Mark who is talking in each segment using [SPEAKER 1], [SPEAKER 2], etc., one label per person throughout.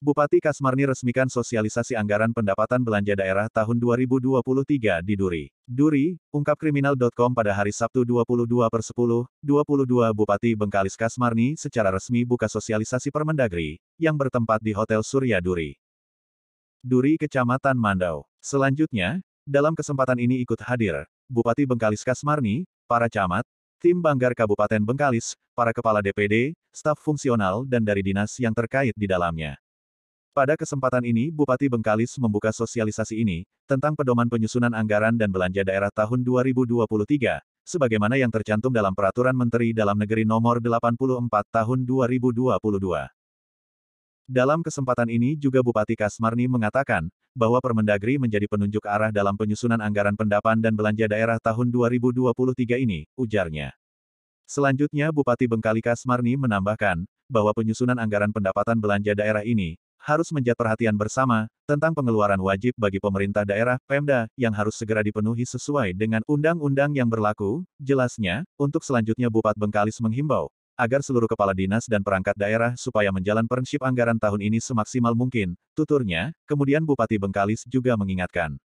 [SPEAKER 1] Bupati Kasmarni resmikan sosialisasi anggaran pendapatan belanja daerah tahun 2023 di Duri. Duri, ungkap kriminal.com pada hari Sabtu 22 per 10, 22 Bupati Bengkalis Kasmarni secara resmi buka sosialisasi Permendagri, yang bertempat di Hotel Surya Duri. Duri Kecamatan Mandau. Selanjutnya, dalam kesempatan ini ikut hadir, Bupati Bengkalis Kasmarni, para camat, tim Banggar Kabupaten Bengkalis, para kepala DPD, staf fungsional dan dari dinas yang terkait di dalamnya. Pada kesempatan ini, Bupati Bengkalis membuka sosialisasi ini tentang pedoman penyusunan anggaran dan belanja daerah tahun 2023, sebagaimana yang tercantum dalam Peraturan Menteri Dalam Negeri Nomor 84 Tahun 2022. Dalam kesempatan ini juga Bupati Kasmarni mengatakan bahwa Permendagri menjadi penunjuk arah dalam penyusunan anggaran pendapan dan belanja daerah tahun 2023 ini, ujarnya. Selanjutnya Bupati Bengkali Kasmarni menambahkan bahwa penyusunan anggaran pendapatan belanja daerah ini harus menjadi perhatian bersama, tentang pengeluaran wajib bagi pemerintah daerah, Pemda, yang harus segera dipenuhi sesuai dengan undang-undang yang berlaku, jelasnya, untuk selanjutnya Bupat Bengkalis menghimbau, agar seluruh kepala dinas dan perangkat daerah supaya menjalan prinsip anggaran tahun ini semaksimal mungkin, tuturnya, kemudian Bupati Bengkalis juga mengingatkan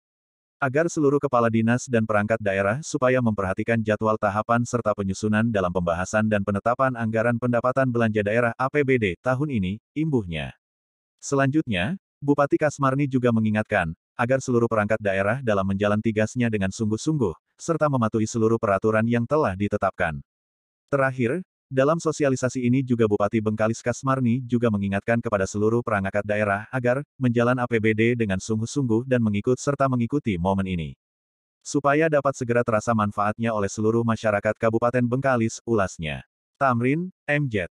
[SPEAKER 1] agar seluruh kepala dinas dan perangkat daerah supaya memperhatikan jadwal tahapan serta penyusunan dalam pembahasan dan penetapan anggaran pendapatan belanja daerah APBD tahun ini, imbuhnya. Selanjutnya, Bupati Kasmarni juga mengingatkan, agar seluruh perangkat daerah dalam menjalan tugasnya dengan sungguh-sungguh, serta mematuhi seluruh peraturan yang telah ditetapkan. Terakhir, dalam sosialisasi ini juga Bupati Bengkalis Kasmarni juga mengingatkan kepada seluruh perangkat daerah agar menjalan APBD dengan sungguh-sungguh dan mengikut serta mengikuti momen ini. Supaya dapat segera terasa manfaatnya oleh seluruh masyarakat Kabupaten Bengkalis, ulasnya. Tamrin, MJ.